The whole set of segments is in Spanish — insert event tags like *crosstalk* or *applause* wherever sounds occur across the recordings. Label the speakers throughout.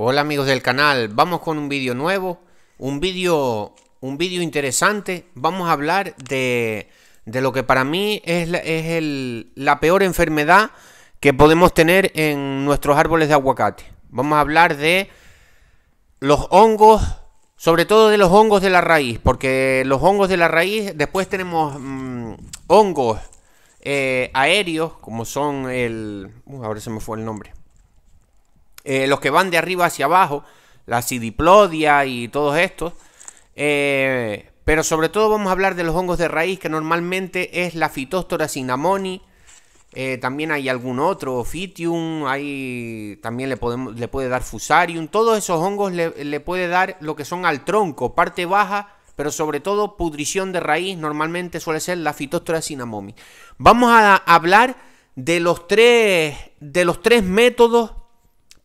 Speaker 1: Hola amigos del canal, vamos con un vídeo nuevo, un vídeo un interesante. Vamos a hablar de, lo que para mí es, la, peor enfermedad que podemos tener en nuestros árboles de aguacate. Vamos a hablar de los hongos, sobre todo de los hongos de la raíz, porque los hongos de la raíz, después tenemos mm, hongos eh, aéreos, como son el... Uh, ahora se me fue el nombre eh, los que van de arriba hacia abajo, la sidiplodia y todos estos. Eh, pero sobre todo vamos a hablar de los hongos de raíz, que normalmente es la fitóstora cinnamoni. Eh, también hay algún otro, Fitium, hay, también le, podemos, le puede dar Fusarium. Todos esos hongos le, puede dar lo que son al tronco, parte baja pero sobre todo pudrición de raíz normalmente suele ser la fitóstora cinnamomi. Vamos a hablar de los tres de los tres métodos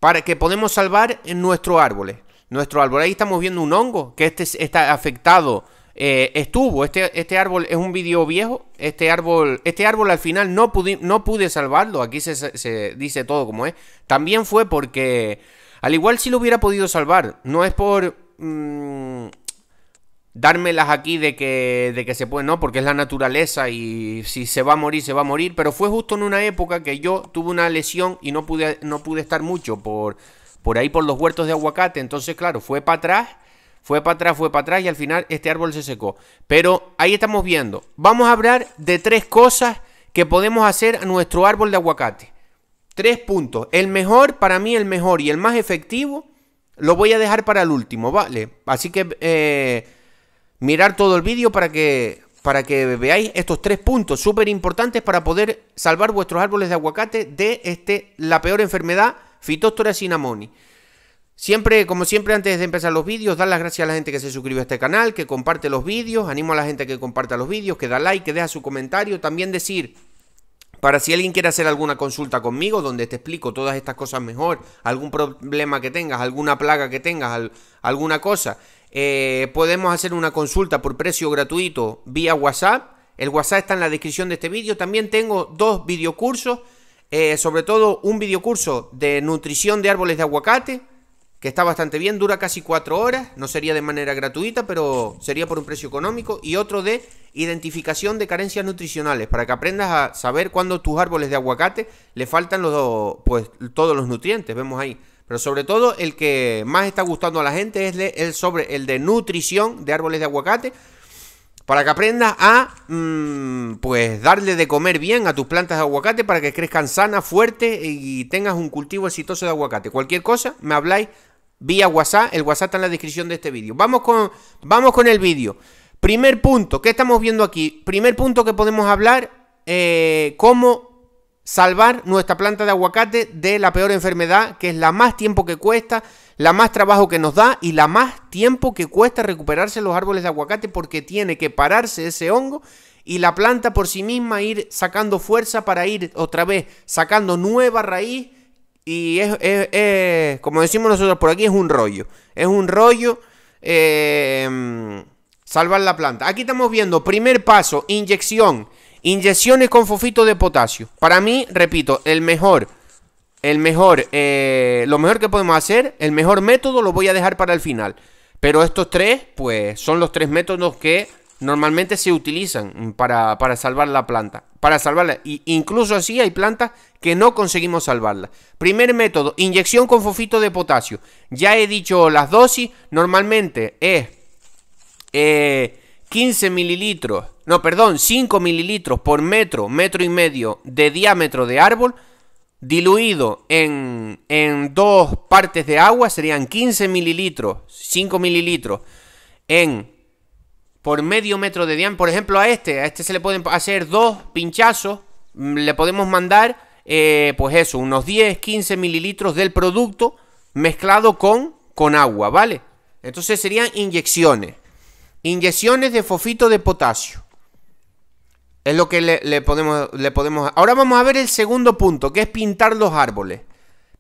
Speaker 1: para que podemos salvar en nuestros árboles. Nuestro árbol, ahí estamos viendo un hongo que este está afectado. Eh, estuvo, este, este árbol es un vídeo viejo, este árbol, este árbol al final no, pude, no pude salvarlo, aquí se, dice todo como es. También fue porque, al igual si lo hubiera podido salvar, no es por... Mm, dármelas aquí de que, de que se puede, no, porque es la naturaleza y si se va a morir, se va a morir, pero fue justo en una época que yo tuve una lesión y no pude, no pude estar mucho por, por ahí por los huertos de aguacate, entonces claro, fue para atrás, fue para atrás, fue para atrás y al final este árbol se secó. Pero ahí estamos viendo, vamos a hablar de tres cosas que podemos hacer a nuestro árbol de aguacate. Tres puntos, el mejor, para mí el mejor y el más efectivo, lo voy a dejar para el último, ¿vale? Así que... Eh, mirar todo el vídeo para que, para que veáis estos tres puntos súper importantes para poder salvar vuestros árboles de aguacate de este, la peor enfermedad, Phytophthora cinnamoni. Siempre, como siempre, antes de empezar los vídeos, dar las gracias a la gente que se suscribe a este canal, que comparte los vídeos, animo a la gente que comparta los vídeos, que da like, que deja su comentario, también decir para si alguien quiere hacer alguna consulta conmigo, donde te explico todas estas cosas mejor, algún problema que tengas, alguna plaga que tengas, alguna cosa, eh, podemos hacer una consulta por precio gratuito vía WhatsApp. El WhatsApp está en la descripción de este vídeo. También tengo dos videocursos, eh, sobre todo un videocurso de nutrición de árboles de aguacate que está bastante bien, dura casi 4 horas, no sería de manera gratuita, pero sería por un precio económico, y otro de identificación de carencias nutricionales, para que aprendas a saber cuándo tus árboles de aguacate le faltan los, pues, todos los nutrientes, vemos ahí. Pero sobre todo el que más está gustando a la gente es el, sobre, el de nutrición de árboles de aguacate, para que aprendas a mm, pues darle de comer bien a tus plantas de aguacate para que crezcan sanas, fuertes y tengas un cultivo exitoso de aguacate. Cualquier cosa, me habláis vía WhatsApp. El WhatsApp está en la descripción de este vídeo. Vamos con, vamos con el vídeo. Primer punto, ¿qué estamos viendo aquí? Primer punto que podemos hablar, eh, cómo salvar nuestra planta de aguacate de la peor enfermedad, que es la más tiempo que cuesta, la más trabajo que nos da y la más tiempo que cuesta recuperarse los árboles de aguacate porque tiene que pararse ese hongo y la planta por sí misma ir sacando fuerza para ir otra vez sacando nueva raíz y es, como decimos nosotros por aquí, es un rollo. Es un rollo em, salvar la planta. Aquí estamos viendo, primer paso, inyección. Inyecciones con fofito de potasio. Para mí, repito, el mejor, el mejor, eh, lo mejor que podemos hacer, el mejor método lo voy a dejar para el final. Pero estos tres, pues, son los tres métodos que normalmente se utilizan para, salvar la planta. Para salvarla. Y incluso así hay plantas que no conseguimos salvarlas. Primer método, inyección con fofito de potasio. Ya he dicho las dosis. Normalmente es 15 eh, mililitros. No, perdón, 5 mililitros por metro, metro y medio de diámetro de árbol. Diluido en, en dos partes de agua. Serían 15 mililitros, 5 mililitros en por medio metro de diámetro. Por ejemplo, a este, a este se le pueden hacer dos pinchazos. Mm, le podemos mandar, eh, pues eso, unos 10, 15 mililitros del producto mezclado con, con agua, ¿vale? Entonces serían inyecciones. Inyecciones de fosfito de potasio. Es lo que le, podemos, le podemos... Ahora vamos a ver el segundo punto, que es pintar los árboles.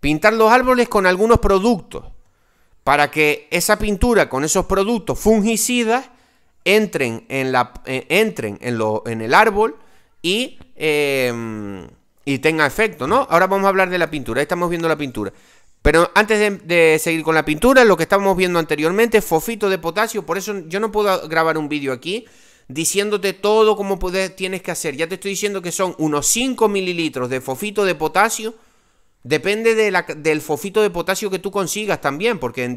Speaker 1: Pintar los árboles con algunos productos. Para que esa pintura con esos productos fungicidas entren en, la, eh, entren en, lo, en el árbol y, em, y tenga efecto, ¿no? Ahora vamos a hablar de la pintura, estamos viendo la pintura. Pero antes de, seguir con la pintura, lo que estábamos viendo anteriormente, fofito de potasio, por eso yo no puedo grabar un vídeo aquí diciéndote todo como puedes, tienes que hacer. Ya te estoy diciendo que son unos 5 mililitros de fofito de potasio Depende del fofito de potasio que tú consigas también, porque en,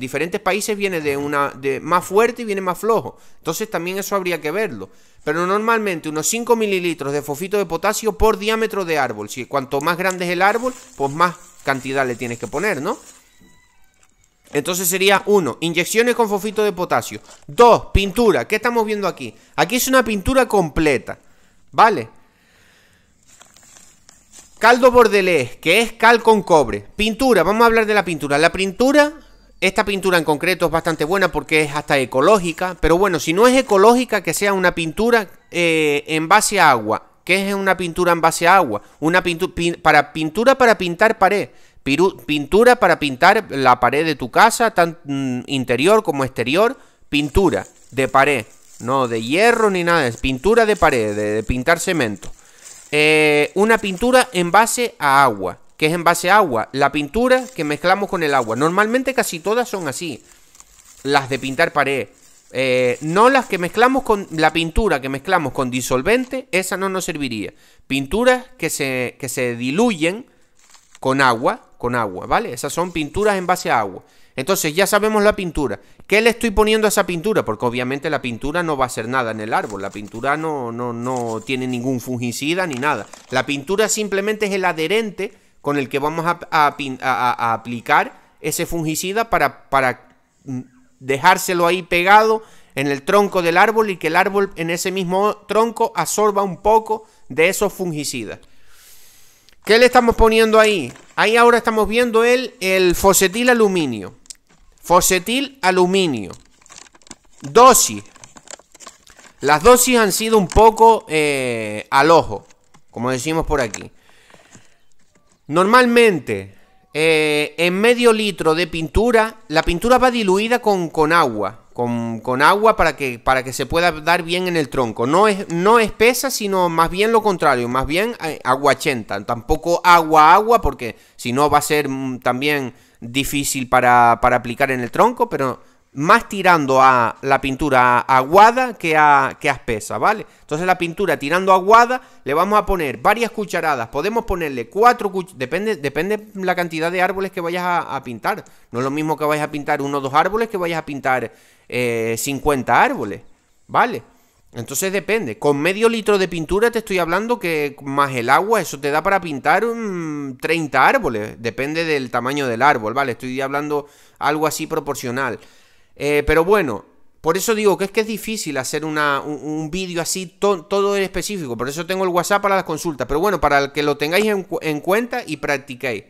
Speaker 1: diferentes países viene de una de más fuerte y viene más flojo. Entonces también eso habría que verlo. Pero normalmente unos 5 mililitros de fofito de potasio por diámetro de árbol. Si cuanto más grande es el árbol, pues más cantidad le tienes que poner, ¿no? Entonces sería uno, Inyecciones con fofito de potasio. Dos, Pintura. ¿Qué estamos viendo aquí? Aquí es una pintura completa. ¿Vale? Caldo bordelés, que es cal con cobre. Pintura, vamos a hablar de la pintura. La pintura, esta pintura en concreto es bastante buena porque es hasta ecológica. Pero bueno, si no es ecológica, que sea una pintura eh, en base a agua. ¿Qué es una pintura en base a agua? Una pintura para pintura para pintar pared. pintura para pintar la pared de tu casa, tan mm, interior como exterior. Pintura de pared. No de hierro ni nada. Es pintura de pared, de pintar cemento. Eh, una pintura en base a agua. Que es en base a agua. La pintura que mezclamos con el agua. Normalmente casi todas son así. Las de pintar pared. Eh, no las que mezclamos con la pintura que mezclamos con disolvente, esa no nos serviría. Pinturas que se, que se diluyen con agua, con agua, ¿vale? Esas son pinturas en base a agua. Entonces ya sabemos la pintura. ¿Qué le estoy poniendo a esa pintura? Porque obviamente la pintura no va a hacer nada en el árbol. La pintura no, no, no tiene ningún fungicida ni nada. La pintura simplemente es el adherente con el que vamos a, aplicar ese fungicida para, para mm, dejárselo ahí pegado en el tronco del árbol y que el árbol en ese mismo tronco absorba un poco de esos fungicidas. ¿Qué le estamos poniendo ahí? Ahí ahora estamos viendo el, el fosetil aluminio. Fosetil aluminio. Dosis. Las dosis han sido un poco eh, al ojo, como decimos por aquí. Normalmente, eh, en medio litro de pintura, la pintura va diluida con, agua. Con, agua para que, para que se pueda dar bien en el tronco. No, es, no espesa, sino más bien lo contrario, más bien eh, aguachenta. Tampoco agua agua, porque si no va a ser mm, también difícil para, aplicar en el tronco, pero más tirando a la pintura aguada que a, que espesa, ¿vale? Entonces la pintura tirando aguada le vamos a poner varias cucharadas, podemos ponerle cuatro cucharadas, depende, depende la cantidad de árboles que vayas a, pintar, no es lo mismo que vayas a pintar uno o dos árboles que vayas a pintar 50 eh, árboles, ¿vale? Entonces depende. Con medio litro de pintura te estoy hablando que más el agua, eso te da para pintar 30 árboles. Depende del tamaño del árbol, ¿vale? Estoy hablando algo así proporcional. Eh, pero bueno, por eso digo que es que es difícil hacer un, vídeo así todo en específico. Por eso tengo el WhatsApp para las consultas. Pero bueno, para que lo tengáis en, en cuenta y practiquéis.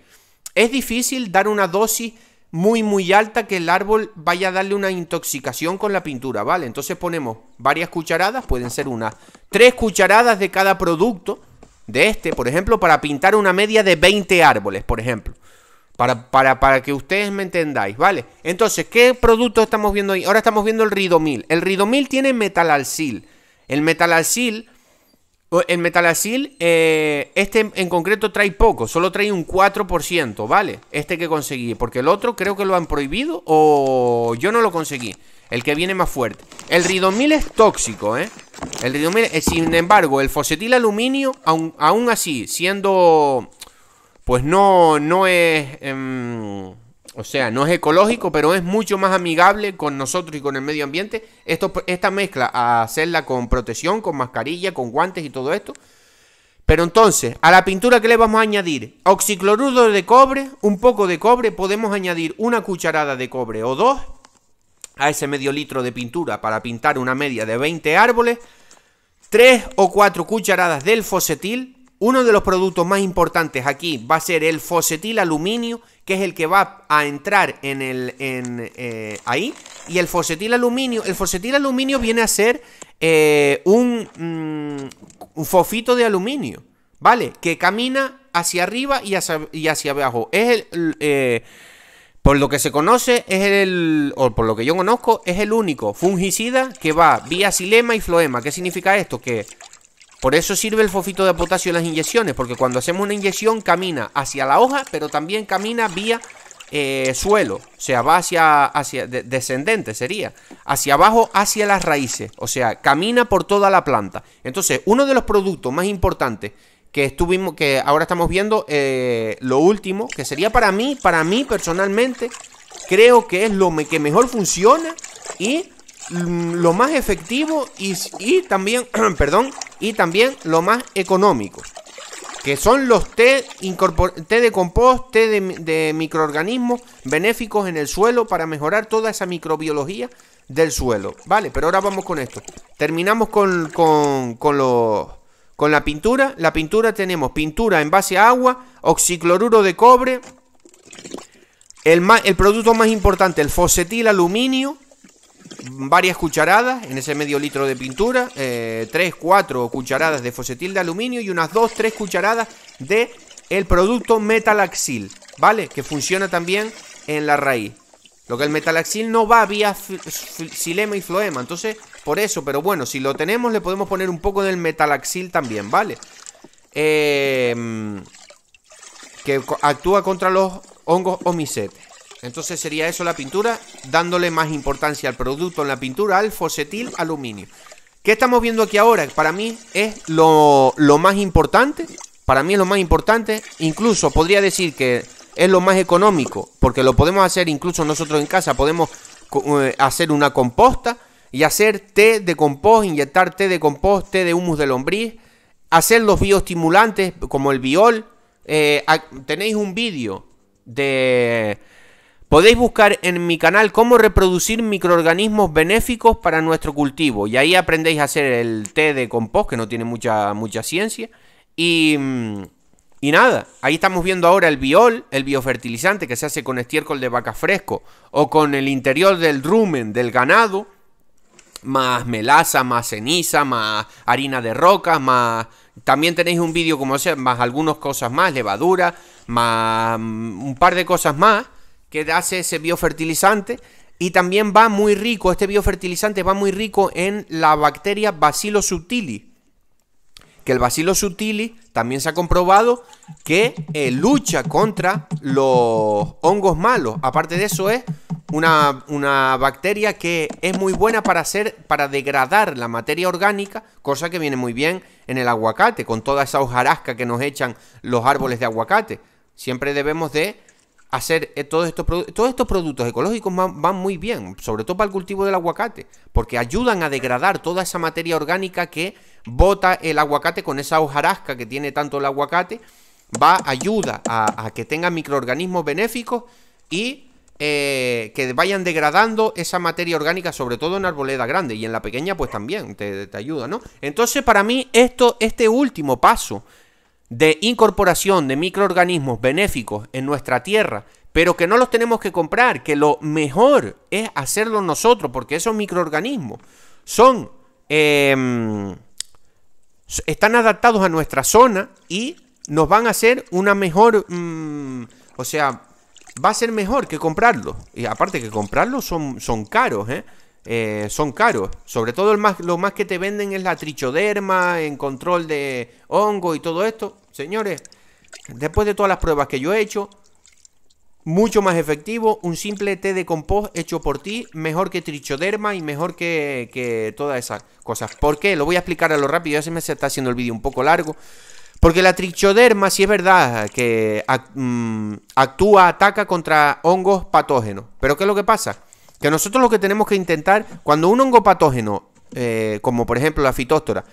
Speaker 1: Es difícil dar una dosis muy muy alta que el árbol vaya a darle una intoxicación con la pintura, ¿vale? Entonces ponemos varias cucharadas, pueden ser unas tres cucharadas de cada producto de este, por ejemplo, para pintar una media de 20 árboles, por ejemplo. Para, para, para que ustedes me entendáis, ¿vale? Entonces, ¿qué producto estamos viendo ahí? Ahora estamos viendo el ridomil. El ridomil tiene metalalcil. El metalalcil el metalacil, eh, este en concreto trae poco, solo trae un 4%, ¿vale? Este que conseguí, porque el otro creo que lo han prohibido o yo no lo conseguí. El que viene más fuerte. El ridomil es tóxico, ¿eh? El ridomil, eh, sin embargo, el fosetil aluminio, aún, así, siendo... Pues no, no es... Em, o sea, no es ecológico, pero es mucho más amigable con nosotros y con el medio ambiente. Esto, esta mezcla, a hacerla con protección, con mascarilla, con guantes y todo esto. Pero entonces, a la pintura que le vamos a añadir oxicloruro de cobre, un poco de cobre, podemos añadir una cucharada de cobre o dos a ese medio litro de pintura para pintar una media de 20 árboles, tres o cuatro cucharadas del fosetil, uno de los productos más importantes aquí va a ser el fosetil aluminio, que es el que va a entrar en el eh, ahí. Y el fosetil aluminio, el fosetil aluminio viene a ser eh, un, mm, un, fofito de aluminio, ¿vale? Que camina hacia arriba y hacia, y hacia abajo. Es el, eh, por lo que se conoce, es el, o por lo que yo conozco, es el único fungicida que va vía silema y floema. ¿Qué significa esto? Que por eso sirve el fosfito de potasio en las inyecciones, porque cuando hacemos una inyección camina hacia la hoja, pero también camina vía eh, suelo, o sea, va hacia, hacia descendente sería, hacia abajo, hacia las raíces, o sea, camina por toda la planta. Entonces, uno de los productos más importantes que estuvimos, que ahora estamos viendo, eh, lo último, que sería para mí, para mí personalmente, creo que es lo que mejor funciona y Mm, lo más efectivo y, también, *clears throat* perdón, y también lo más económico. Que son los té, de compost, té de, microorganismos benéficos en el suelo para mejorar toda esa microbiología del suelo. Vale, pero ahora vamos con esto. Terminamos con, con, la pintura. La pintura tenemos pintura en base a agua, oxicloruro de cobre, el, el producto más importante, el fosetil aluminio, varias cucharadas en ese medio litro de pintura, eh, 3, 4 cucharadas de fosetil de aluminio y unas 2, 3 cucharadas de el producto metalaxil, ¿vale? Que funciona también en la raíz. Lo que el metalaxil no va vía xilema y floema, entonces por eso, pero bueno, si lo tenemos le podemos poner un poco del metalaxil también, ¿vale? Eh, que actúa contra los hongos omicetes. Entonces sería eso la pintura, dándole más importancia al producto en la pintura, al fosetil aluminio. ¿Qué estamos viendo aquí ahora? Para mí es lo, más importante. Para mí es lo más importante. Incluso podría decir que es lo más económico, porque lo podemos hacer incluso nosotros en casa. Podemos eh, hacer una composta y hacer té de compost, inyectar té de compost, té de humus de lombriz, hacer los bioestimulantes como el biol. Eh, tenéis un vídeo de Podéis buscar en mi canal cómo reproducir microorganismos benéficos para nuestro cultivo y ahí aprendéis a hacer el té de compost que no tiene mucha, mucha ciencia y, y nada, ahí estamos viendo ahora el biol, el biofertilizante que se hace con estiércol de vaca fresco o con el interior del rumen del ganado, más melaza, más ceniza, más harina de roca, más... También tenéis un vídeo como sea, más algunas cosas más, levadura, más mm, un par de cosas más que hace ese biofertilizante. Y también va muy rico, este biofertilizante va muy rico en la bacteria Bacillus subtilis. Que el Bacillus subtilis también se ha comprobado que eh, lucha contra los hongos malos. Aparte de eso, es una, una, bacteria que es muy buena para hacer, para degradar la materia orgánica, cosa que viene muy bien en el aguacate, con toda esa hojarasca que nos echan los árboles de aguacate. Siempre debemos de hacer eh, todos estos productos. Todos estos productos ecológicos van, muy bien, sobre todo para el cultivo del aguacate, porque ayudan a degradar toda esa materia orgánica que bota el aguacate con esa hojarasca que tiene tanto el aguacate. Va, ayuda a, que tenga microorganismos benéficos y eh, que vayan degradando esa materia orgánica, sobre todo en arboleda grande y en la pequeña, pues también te, te ayuda, ¿no? Entonces, para mí, esto, este último paso de incorporación de microorganismos benéficos en nuestra tierra, pero que no los tenemos que comprar, que lo mejor es hacerlo nosotros, porque esos microorganismos son... Em, están adaptados a nuestra zona y nos van a hacer una mejor... Mm, o sea, va a ser mejor que comprarlos. Y aparte que comprarlos son, son caros, ¿eh? Eh, son caros. Sobre todo lo más que te venden es la trichoderma en control de hongo y todo esto. Señores, después de todas las pruebas que yo he hecho, mucho más efectivo un simple té de compost hecho por ti, mejor que trichoderma y mejor que, que todas esas cosas. ¿Por qué? Lo voy a explicar a lo rápido, ya se me está haciendo el vídeo un poco largo. Porque la trichoderma sí es verdad que mm, actúa, ataca contra hongos patógenos. Pero ¿qué es lo que pasa? Que nosotros lo que tenemos que intentar, cuando un hongo patógeno, eh, como por ejemplo la fitóstora,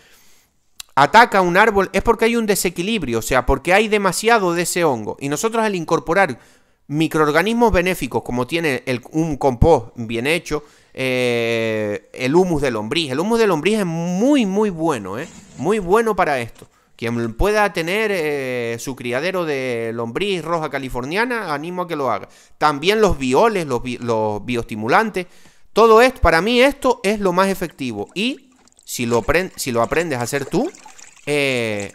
Speaker 1: ataca un árbol, es porque hay un desequilibrio, o sea, porque hay demasiado de ese hongo. Y nosotros al incorporar microorganismos benéficos, como tiene un compost bien hecho, eh, el humus de lombriz. El humus de lombriz es muy, muy bueno, ¿eh? Muy bueno para esto. Quien pueda tener eh, su criadero de lombriz roja californiana, animo a que lo haga. También los bioles, los, bioestimulantes. Todo esto, para mí esto es lo más efectivo. Y si lo, aprendes a hacer tú, eh,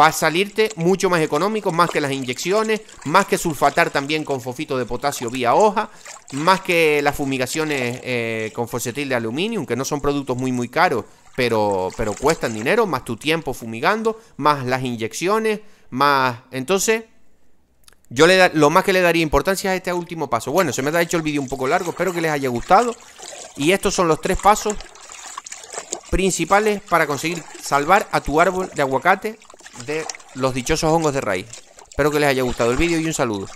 Speaker 1: va a salirte mucho más económico, más que las inyecciones, más que sulfatar también con fosfito de potasio vía hoja, más que las fumigaciones eh, con fosetil de aluminio, que no son productos muy muy caros pero, pero cuestan dinero, más tu tiempo fumigando, más las inyecciones, más... Entonces, yo le lo más que le daría importancia es este último paso. Bueno, se me ha hecho el vídeo un poco largo, espero que les haya gustado. Y estos son los tres pasos principales para conseguir salvar a tu árbol de aguacate de los dichosos hongos de raíz. Espero que les haya gustado el vídeo y un saludo.